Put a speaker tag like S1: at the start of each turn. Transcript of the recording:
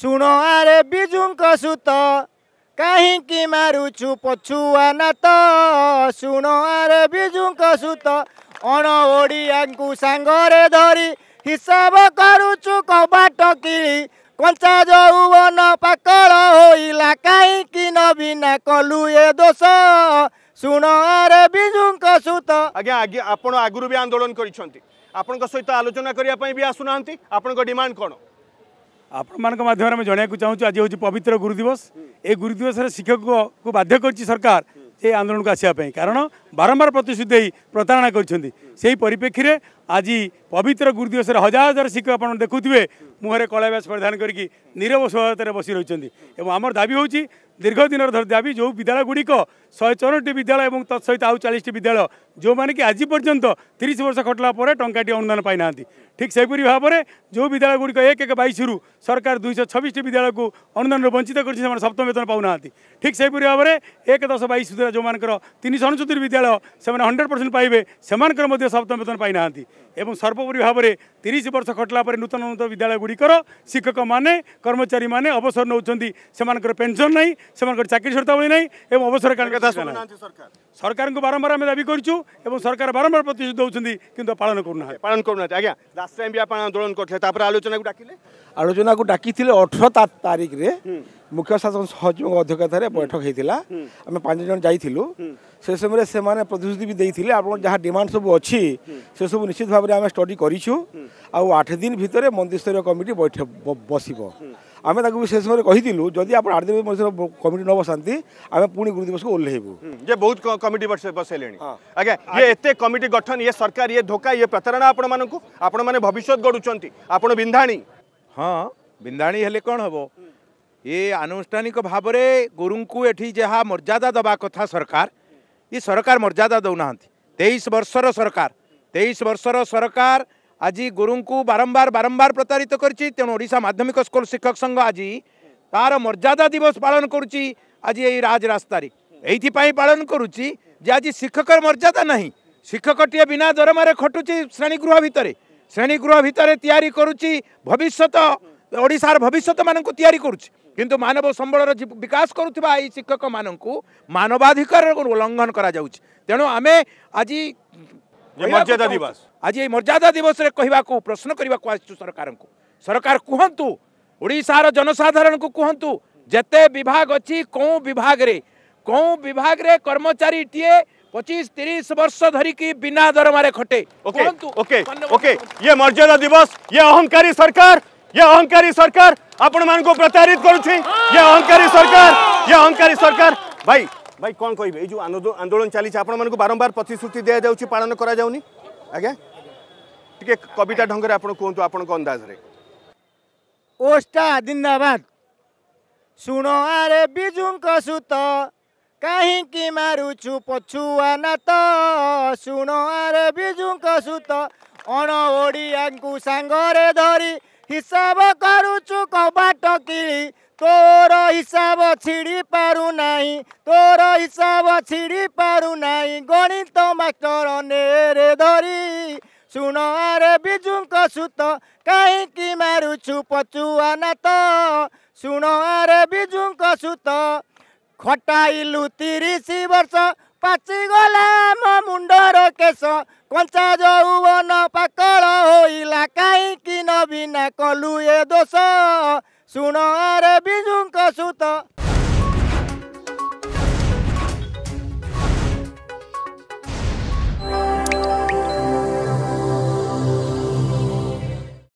S1: ଶୁଣ ଆରେ ବିଜୁଙ୍କ ସୁତ କାହିଁକି ମାରୁଛୁ ପଛୁଆ ନାତ ଶୁଣ ଆରେ ବିଜୁଙ୍କ ସୁତ ଅଣ ଓଡ଼ିଆଙ୍କୁ ସାଙ୍ଗରେ ଧରି ହିସାବ କରୁଛୁ କବାଟ କିଳି କଞ୍ଚା ଯୌବନ ପାକଳ ହୋଇଲା କାହିଁକି ନବିନା କଲୁ ଏ ଦୋଷ ଶୁଣ ଆରେ ବିଜୁଙ୍କ ସୁତ ଆଜ୍ଞା ଆଜ୍ଞା ଆପଣ ଆଗରୁ ବି ଆନ୍ଦୋଳନ କରିଛନ୍ତି
S2: ଆପଣଙ୍କ ସହିତ ଆଲୋଚନା କରିବା ପାଇଁ ବି ଆସୁନାହାନ୍ତି ଆପଣଙ୍କ ଡିମାଣ୍ଡ କ'ଣ
S3: ଆପଣମାନଙ୍କ ମାଧ୍ୟମରେ ଜଣାଇବାକୁ ଚାହୁଁଛୁ ଆଜି ହେଉଛି ପବିତ୍ର ଗୁରୁ ଦିବସ ଏ ଗୁରୁ ଦିବସରେ ଶିକ୍ଷକକୁ ବାଧ୍ୟ କରିଛି ସରକାର ଏ ଆନ୍ଦୋଳନକୁ ଆସିବା ପାଇଁ କାରଣ ବାରମ୍ବାର ପ୍ରତିଶ୍ରୁତି ଦେଇ ପ୍ରତାରଣା କରିଛନ୍ତି ସେହି ପରିପ୍ରେକ୍ଷୀରେ ଆଜି ପବିତ୍ର ଗୁରୁ ଦିବସରେ ହଜାର ହଜାର ଶିକ୍ଷକ ଆପଣ ଦେଖୁଥିବେ ମୁହଁରେ କଳାଭ୍ୟାସ ପରିଧାନ କରିକି ନିରବ ସହାୟତାରେ ବସି ରହିଛନ୍ତି ଏବଂ ଆମର ଦାବି ହେଉଛି ଦୀର୍ଘ ଦିନର ଦାବି ଯେଉଁ ବିଦ୍ୟାଳୟଗୁଡ଼ିକ ଶହେ ଚଉରାଟି ବିଦ୍ୟାଳୟ ଏବଂ ତତ୍ସହିତ ଆଉ ଚାଳିଶଟି ବିଦ୍ୟାଳୟ कि आज पर्यन्त तिस वर्ष खटलाप टाटि अनुदान पाना ठिक सहीपरि भावर जो विद्यालय गुडिक एक एक सरकार दुईश छब्बिस विद्यालयको अनुदान वेतन गरिन्छ सप्तमेतन ठीक ठिक सहीपरि भावर एक दस बइस जो तिन सनसरी विद्याल हन्ड्रेड पर्सेन्ट वेतन सप्तमेतन पाँदै सर्वोपरि भावर तिरि वर्ष खटलाप नूत विद्यालय गुडिकर शिक्षक मे कर्मचारी अवसर नाउँको पेन्सन नै त्यो चाक सर्तावली अवसर सरकारको बारम्बार दाछु এবং সরকার বারম্বার প্রতিশ্রুতি দেওয়া কিন্তু পালন করুনা
S2: পালন করুনা আজ্ঞা লাস্ট টাইম বি আপনার আন্দোলন করলে তারপরে আলোচনাকে ডাকিলে
S4: আলোচনাকে ডাকিলে অঠর তারিখে মুখ্য শাসন সহযোগ অধ্যক্ষতার বৈঠক হয়েছিল আমি পাঁচ জন যাইলু সে সময় সে প্রতিশ্রুতি বি দিয়ে আপনার যা ডিমান্ড সব অসব সে নিশ্চিত ভাবে আমি স্টডি করছু আট দিন ভিতরে মন্ত্রিস্তরীয় কমিটি বৈঠক বসব आम से समय कहीलु जदि आप आठ दिवस मध्य कमिटी न बसा आम पुणी दिवस को ओह्लबू
S2: बहुत कमिटी बसैले आज्ञा ये एत कमिटी गठन ये सरकार ये धोखा ये प्रतारणा
S4: आपण मैंने भविष्य गढ़ुं आपण हाँ बिंधाणी हेले कौन हम ये आनुष्ठानिक भाव में गुरु को ये जहाँ मर्यादा दवा कथा सरकार ये सरकार मर्यादा दौना तेईस वर्षर सरकार तेईस वर्षर सरकार আজ গুরুঙ্কু বারম্বার বারম্বার প্রতারিত করছি তেমন ওড়শা মাধ্যমিক স্কুল শিক্ষক সংঘ আজ তার মর্যাদা দিবস পালন করছি আজ এই রাজ রাস্তায় এইপাই পালন করুছি যে আজ শিক্ষকর মর্যাদা না শিক্ষকটিয়ে বিনা দরমার খটুছি শ্রেণীগৃহ ভিতরে শ্রেণীগৃহ ভিতরে তৈরি করুছি ভবিষ্যৎ ওড়শার ভবিষ্যৎ মানুষ তৈরি করুছি কিন্তু মানব সম্বলর বিকাশ করুবা এই শিক্ষক মানুষ মানবাধিকার উল্লঙ্ঘন করা যাচ্ছে তেণু আমি আজ ମର୍ଯ୍ୟାଦା ଦିବସ ଆଜି ଏହି ମର୍ଯ୍ୟାଦା ଦିବସରେ କହିବାକୁ ପ୍ରଶ୍ନ କରିବାକୁ ଆସିଛୁ ସରକାରଙ୍କୁ ସରକାର କୁହନ୍ତୁ ଓଡ଼ିଶାର ଜନସାଧାରଣଙ୍କୁ କୁହନ୍ତୁ ଯେତେ ବିଭାଗ ଅଛି କେଉଁ ବିଭାଗରେ କେଉଁ ବିଭାଗରେ କର୍ମଚାରୀଟିଏ पच्चीस तीस वर्ष धरिकी बिना दरमारे खटे ओके ओके ओके ये मर्यादा दिवस ये अहंकारी सरकार ये अहंकारी सरकार आपण मान
S2: को प्रताड़ित करुच्छी ये अहंकारी सरकार ये अहंकारी सरकार भाई ভাই কোন কইবে এই যে আন্দোলন চালিছে আপন মানুষ বারম্বার প্রতিশ্রুতি দিয়া যাচ্ছে পালন করা যাওনি আজ্ঞা টিকে কবিতা ঢঙ্গরে আপন কুহতু আপনার অন্দাজরে
S1: ওষ্টা জিন্দাবাদ শুণ আরে বিজুঙ্ক সুত କାହିଁକି ମାରୁଛୁ ପଛୁଆ ନାତ ଶୁଣ ଆରେ ବିଜୁଙ୍କ ସୁତ ଅଣ ଓଡ଼ିଆଙ୍କୁ ସାଙ୍ଗରେ ଧରି ହିସାବ କରୁଛୁ କବାଟ କିଳି ତୋର ହିସାବ ଛିଡ଼ି ପାରୁନାହିଁ ତୋର ହିସାବ ଛିଡ଼ି ପାରୁନାହିଁ ଗଣିତ ମାଷ୍ଟର ନେରେ ଧରି ଶୁଣ ଆରେ ବିଜୁଙ୍କ ସୁତ କାହିଁକି ମାରୁଛୁ ପଚୁଆ ନାତ ଶୁଣ ଆରେ ବିଜୁଙ୍କ ସୁତ ଖଟାଇଲୁ ତିରିଶ ବର୍ଷ ପାଚିଗଲା ମୋ ମୁଣ୍ଡର କେଶ କଞ୍ଚା ଯୌବନ ପାକଳ ହୋଇଲା କାହିଁକି ନବିନା କଲୁ ଏ ଦୋଷ सुनार बिजुंग का सुता